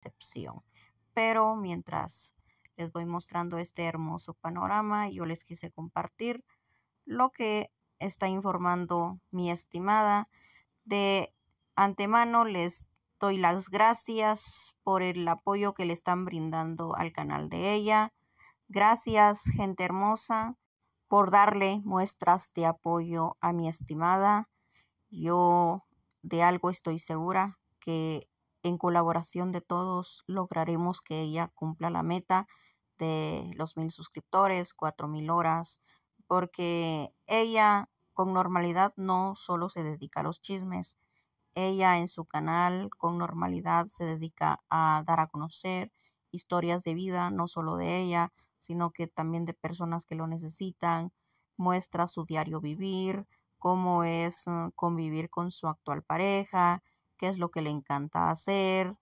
excepción. Pero mientras les voy mostrando este hermoso panorama, yo les quise compartir lo que está informando mi estimada. De antemano les doy las gracias por el apoyo que le están brindando al canal de ella. Gracias, gente hermosa, por darle muestras de apoyo a mi estimada. Yo de algo estoy segura, que en colaboración de todos lograremos que ella cumpla la meta de los mil suscriptores, cuatro mil horas, porque ella con normalidad no solo se dedica a los chismes, ella en su canal con normalidad se dedica a dar a conocer historias de vida, no solo de ella, sino que también de personas que lo necesitan, muestra su diario vivir, cómo es mm, convivir con su actual pareja, qué es lo que le encanta hacer.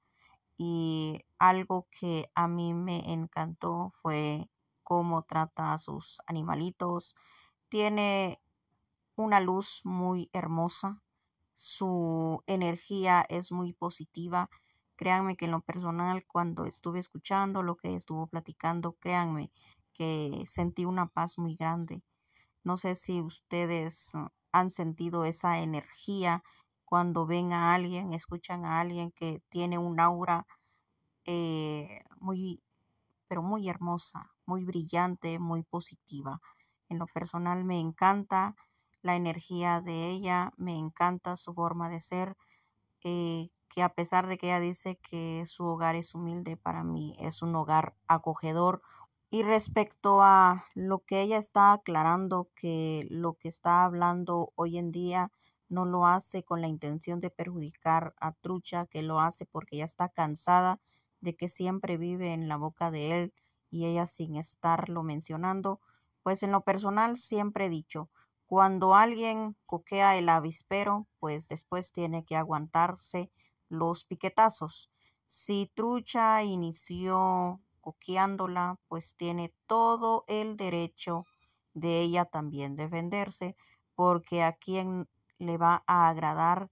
Y algo que a mí me encantó fue cómo trata a sus animalitos. Tiene una luz muy hermosa. Su energía es muy positiva. Créanme que en lo personal, cuando estuve escuchando lo que estuvo platicando, créanme que sentí una paz muy grande. No sé si ustedes ah, han sentido esa energía cuando ven a alguien, escuchan a alguien que tiene un aura eh, muy, pero muy hermosa, muy brillante, muy positiva. En lo personal me encanta la energía de ella, me encanta su forma de ser, eh, que a pesar de que ella dice que su hogar es humilde, para mí es un hogar acogedor. Y respecto a lo que ella está aclarando, que lo que está hablando hoy en día no lo hace con la intención de perjudicar a Trucha, que lo hace porque ya está cansada de que siempre vive en la boca de él y ella sin estarlo mencionando, pues en lo personal siempre he dicho, cuando alguien coquea el avispero, pues después tiene que aguantarse los piquetazos. Si Trucha inició coqueándola, pues tiene todo el derecho de ella también defenderse, porque aquí en le va a agradar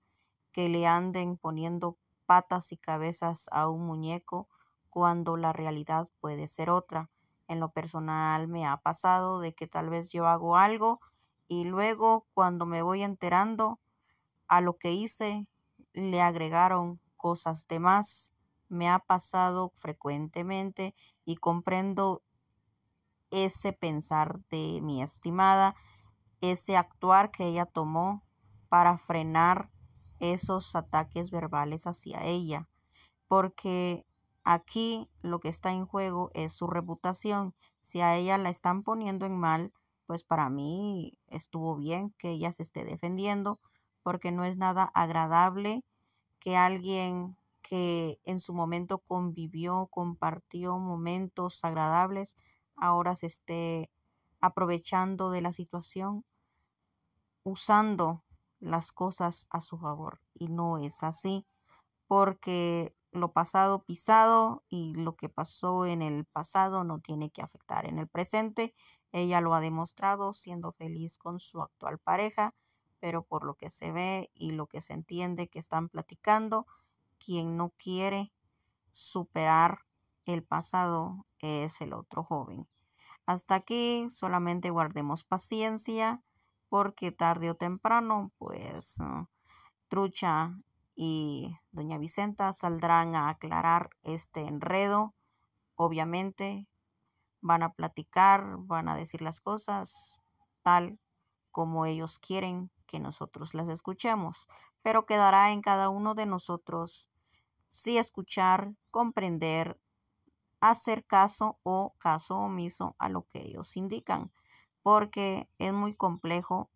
que le anden poniendo patas y cabezas a un muñeco cuando la realidad puede ser otra. En lo personal me ha pasado de que tal vez yo hago algo y luego cuando me voy enterando a lo que hice le agregaron cosas de más. Me ha pasado frecuentemente y comprendo ese pensar de mi estimada, ese actuar que ella tomó para frenar esos ataques verbales hacia ella, porque aquí lo que está en juego es su reputación. Si a ella la están poniendo en mal, pues para mí estuvo bien que ella se esté defendiendo, porque no es nada agradable que alguien que en su momento convivió, compartió momentos agradables, ahora se esté aprovechando de la situación, usando las cosas a su favor. Y no es así, porque lo pasado pisado y lo que pasó en el pasado no tiene que afectar en el presente. Ella lo ha demostrado siendo feliz con su actual pareja, pero por lo que se ve y lo que se entiende que están platicando, quien no quiere superar el pasado es el otro joven. Hasta aquí, solamente guardemos paciencia, porque tarde o temprano, pues, ah, Trucha y Doña Vicenta saldrán a aclarar este enredo. Obviamente, van a platicar, van a decir las cosas tal como ellos quieren que nosotros las escuchemos, pero quedará en cada uno de nosotros si escuchar, comprender, hacer caso o caso omiso a lo que ellos indican porque es muy complejo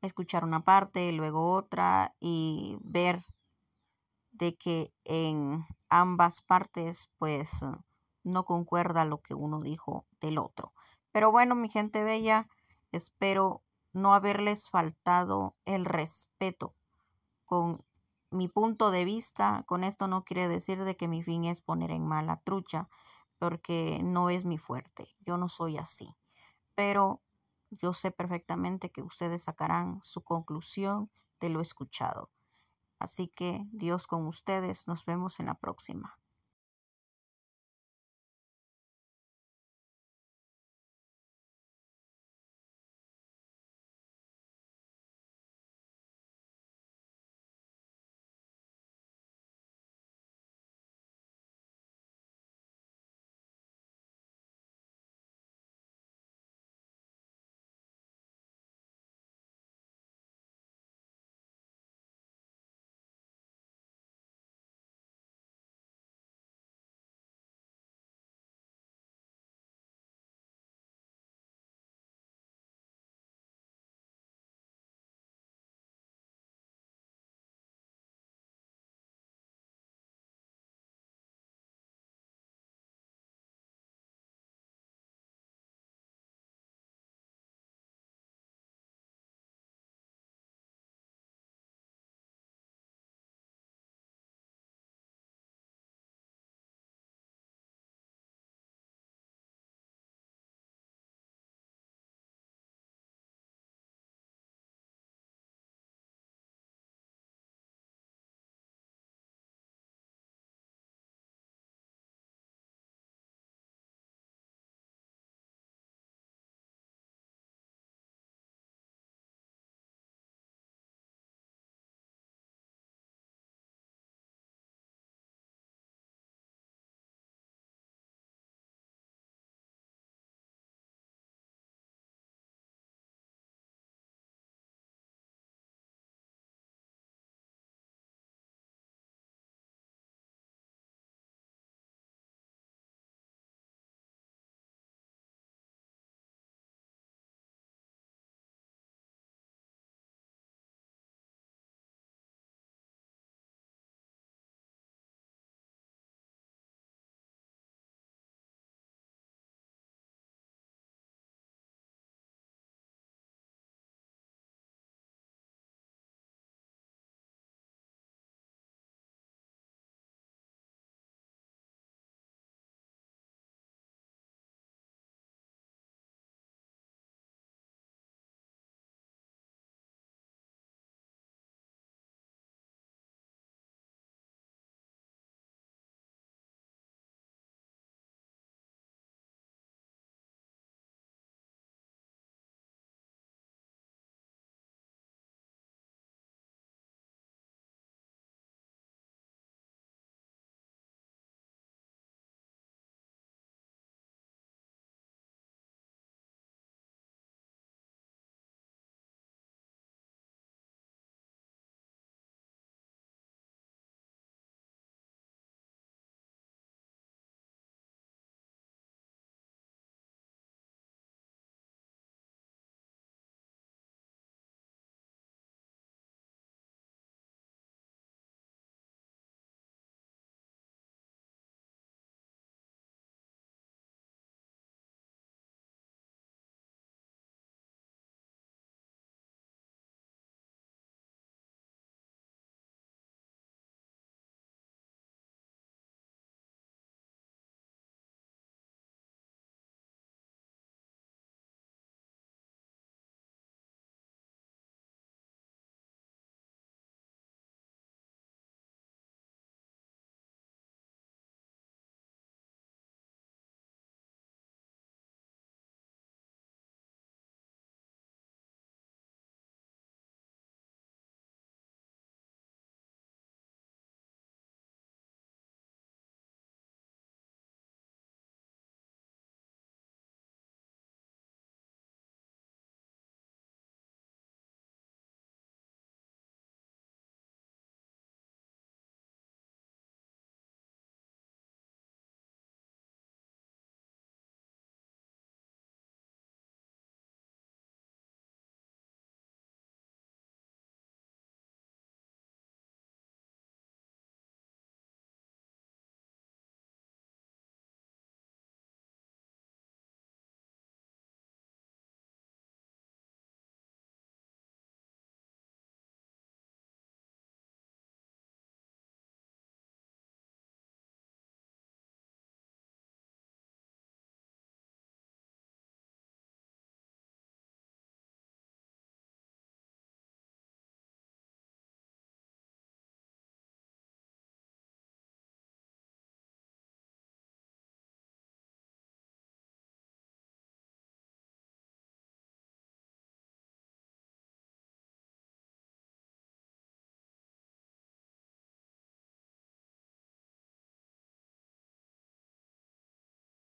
escuchar una parte, y luego otra y ver de que en ambas partes pues no concuerda lo que uno dijo del otro. Pero bueno, mi gente bella, espero no haberles faltado el respeto con mi punto de vista. Con esto no quiere decir de que mi fin es poner en mala trucha, porque no es mi fuerte. Yo no soy así. Pero yo sé perfectamente que ustedes sacarán su conclusión de lo escuchado. Así que Dios con ustedes, nos vemos en la próxima.